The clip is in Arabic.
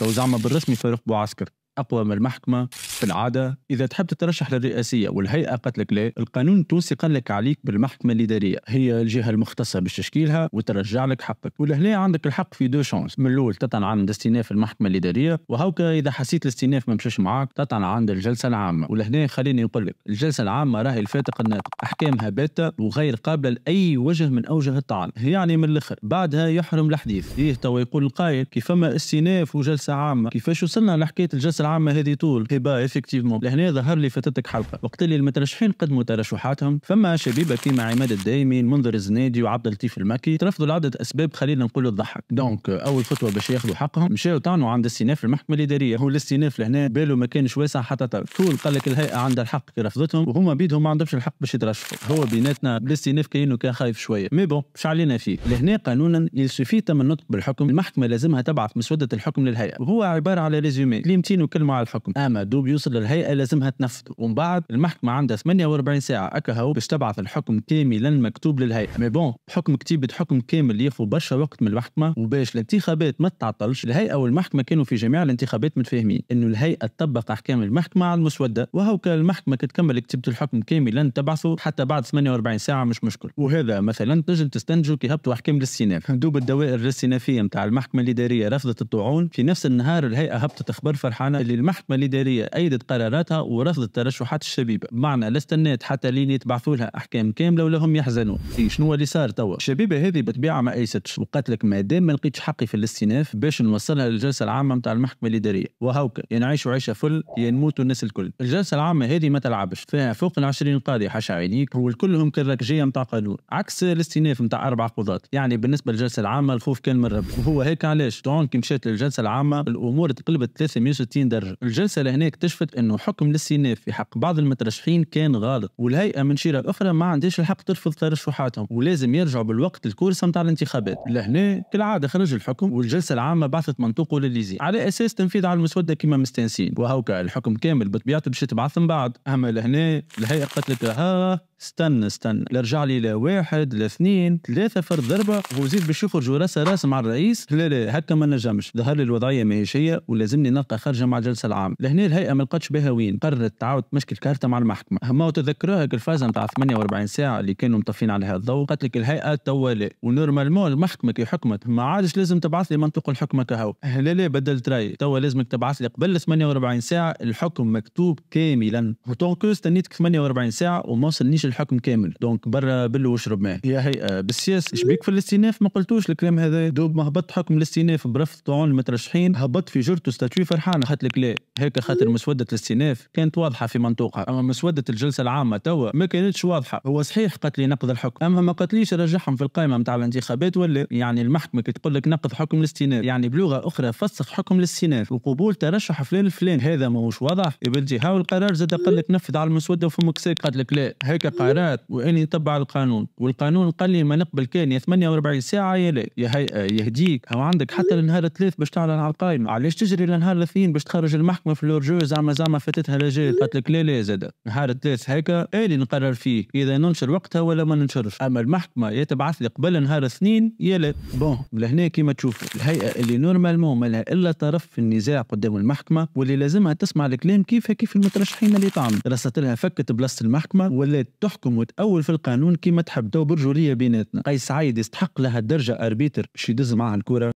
توزيعهم بالرسمي فيربحوا بوعسكر اقوى من المحكمة في العادة إذا تحب تترشح للرئاسية والهيئة قالت لك لا القانون التونسي قال لك عليك بالمحكمة الإدارية هي الجهة المختصة بتشكيلها وترجع لك حقك ولهنا عندك الحق في دو شانس من الأول تطعن عند استئناف المحكمة الإدارية وهوكا إذا حسيت الاستئناف ما مشاش معاك تطعن عند الجلسة العامة ولهنا خليني نقول لك الجلسة العامة راهي الفاتق الناطق أحكامها باتة وغير قابلة لأي وجه من أوجه الطعن يعني من الآخر بعدها يحرم الحديث إيه توا يقول القائل كيفما استئناف وجلسة عامة كيفاش وصلنا لحكاية الجلسة العامة العامه هذه طول هبه افكتيفمون لهنا ظهر لي فاتتك حلقه وقت اللي المترشحين قدموا ترشحاتهم فما شبيبه كيما عماد الدايمي منذر الزنادي وعبد اللطيف المكي ترفضوا لعدة اسباب خلينا نقول تضحك دونك اول خطوه باش ياخذوا حقهم مشاو طعنوا عند الاستئناف المحكمه الاداريه هو الاستئناف لهنا باله ما كانش واسع حتى طول قال لك الهيئه عندها الحق كي رفضتهم وهما بيدهم ما عندهمش الحق باش يترشحوا هو بيناتنا الاستئناف كاينه كان خايف شويه مي بون مش علينا فيه لهنا قانونا يلسفي من النطق بالحكم المحكمه لازمها تبعث مسوده الحكم للهيئه وهو عباره على ريزومي ل 200 كل مع الحكم اما دوب يوصل للهيئه لازمها تنفذ ومن بعد المحكمه عندها 48 ساعه اكهو باش تبعث الحكم كاملا مكتوب للهيئه مي بون حكم كتيبه حكم كامل ياخذ برشا وقت من المحكمه وباش الانتخابات ما تعطلش الهيئه والمحكمه كانوا في جميع الانتخابات متفاهمين انه الهيئه تطبق احكام المحكمه على المسوده كان المحكمه كتكمل كتيبه الحكم كاملا تبعثه حتى بعد 48 ساعه مش مشكل وهذا مثلا تنجم تستنجو كي هبطوا احكام للسيناف دوب الدوائر الاستنافيه نتاع المحكمه الاداريه رفضت الطعون في نفس النهار الهيئه هبطت تخبر فرحانه اللي المحكمه الاداريه ايدت قراراتها ورفضت ترشحات الشبيبه بمعنى لا استنات حتى لين يتبعثوا لها احكام كامله ولا هم يحزنوا شنو اللي صار توا الشبيبه هذه بالطبيعه ما ايستش وقالت لك ما دام ما لقيتش حقي في الاستئناف باش نوصلها للجلسه العامه نتاع المحكمه الاداريه وهوك يا نعيشوا عيشه فل يا نموتوا الناس الكل الجلسه العامه هذه ما تلعبش فيها فوق ال 20 قاضي حاشا عينيك والكلهم كراكجيه نتاع قانون عكس الاستئناف نتاع اربع قضاة يعني بالنسبه للجلسه العامه الخوف كان من الرب وهو هيك علاش دونك مشات للجلسه العامه الامور تقلبت 360 اندر الجلسة لهنا اكتشفت أنه حكم الاستئناف في حق بعض المترشحين كان غالط والهيئة من شيرة أخرى ما عندهاش الحق ترفض ترشحاتهم ولازم يرجعوا بالوقت للكورس نتاع الانتخابات لهنا كالعادة خرج الحكم والجلسة العامة بعثت منطوق لليزي على أساس تنفيذ على المسودة كما مستانسين وهوكا الحكم كامل بطبيعته باش تبعث من بعد أما لهنا الهيئة قالت لك ها استنى استنى لا رجع لي لا واحد لا اثنين ثلاثه فرد ضربه وزيد باش يخرج راس راس مع الرئيس لا لا هكا ما نجمش ظهر لي الوضعيه ماهيش هي ولازمني نلقى خرجه مع الجلسه العامه لهنا الهيئه ما لقتش بها وين قررت تعاود مشكل كارته مع المحكمه هما تذكروها الفازه نتاع 48 ساعه اللي كانوا مطفين عليها الضوء قالت لك الهيئه توا لا ونورمالمون المحكمه كي حكمت ما عادش لازم تبعث لي منطوق الحكمه كهو لا لا بدلت رأي توا لازمك تبعث لي قبل 48 ساعه الحكم مكتوب كاملا وتونكو استنيتك 48 ساعه وما وصلنيش الحكم كامل دونك برا بل واشرب ماء يا هيئه بالسياسه بيك في الاستئناف ما قلتوش الكلام هذا دوب ما هبط حكم الاستئناف برفض طعون المترشحين هبط في جرته ستاتوي فرحان لك لا هيك خاطر مسوده الاستئناف كانت واضحه في منطوقها اما مسوده الجلسه العامه توا ما كانتش واضحه هو صحيح قالت لي نقض الحكم اما ما قالتليش رجعهم في القائمه نتاع الانتخابات ولا يعني المحكمه كي تقول لك نقض حكم الاستئناف يعني بلغه اخرى فسخ حكم الاستئناف وقبول ترشح فلان الفلان هذا ماهوش واضح يبدي هاو القرار زاد قال لك نفذ على المسوده وفمك ساك قالت لك لا هيك قرارات واني نتبع القانون والقانون قال لي ما نقبل كان يا 48 ساعه يا لا يا هيئه يهديك او عندك حتى لنهار الثلاث باش تعلن على القائمه علاش تجري لنهار الاثنين باش تخرج المحكمه في لورجو زعما زعما فاتتها لجات قالت لك لا لا زاد نهار الثلاث هيك اللي نقرر فيه اذا ننشر وقتها ولا ما ننشرش اما المحكمه يا تبعث لي قبل نهار الاثنين يا لا بون لهنا كيما تشوف الهيئه اللي نورمالمون ما لها الا طرف في النزاع قدام المحكمه واللي لازمها تسمع الكلام كيفها كيف المترشحين اللي طعن رصت لها فكت بلاصه المحكمه ولا تحكم وتأول في القانون كيما تحب تو برجولية بيناتنا قيس عايد يستحق لها الدرجة أربيتر باش يدز معاه الكرة